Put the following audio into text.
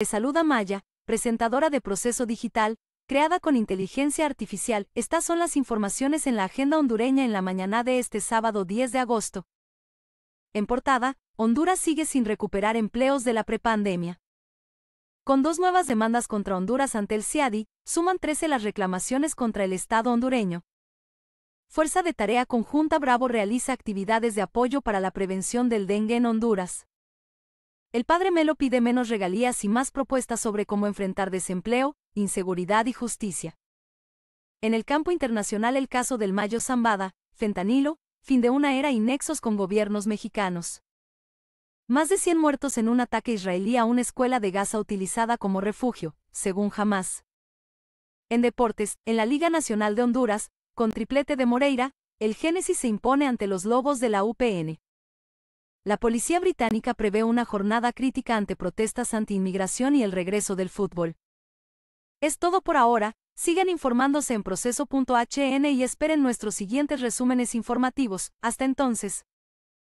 Te saluda Maya, presentadora de Proceso Digital, creada con inteligencia artificial. Estas son las informaciones en la agenda hondureña en la mañana de este sábado 10 de agosto. En portada, Honduras sigue sin recuperar empleos de la prepandemia. Con dos nuevas demandas contra Honduras ante el CIADI, suman 13 las reclamaciones contra el Estado hondureño. Fuerza de Tarea Conjunta Bravo realiza actividades de apoyo para la prevención del dengue en Honduras. El padre Melo pide menos regalías y más propuestas sobre cómo enfrentar desempleo, inseguridad y justicia. En el campo internacional el caso del Mayo Zambada, fentanilo, fin de una era y nexos con gobiernos mexicanos. Más de 100 muertos en un ataque israelí a una escuela de Gaza utilizada como refugio, según Hamas. En deportes, en la Liga Nacional de Honduras, con triplete de Moreira, el Génesis se impone ante los Lobos de la UPN. La policía británica prevé una jornada crítica ante protestas anti-inmigración y el regreso del fútbol. Es todo por ahora, sigan informándose en proceso.hn y esperen nuestros siguientes resúmenes informativos. Hasta entonces.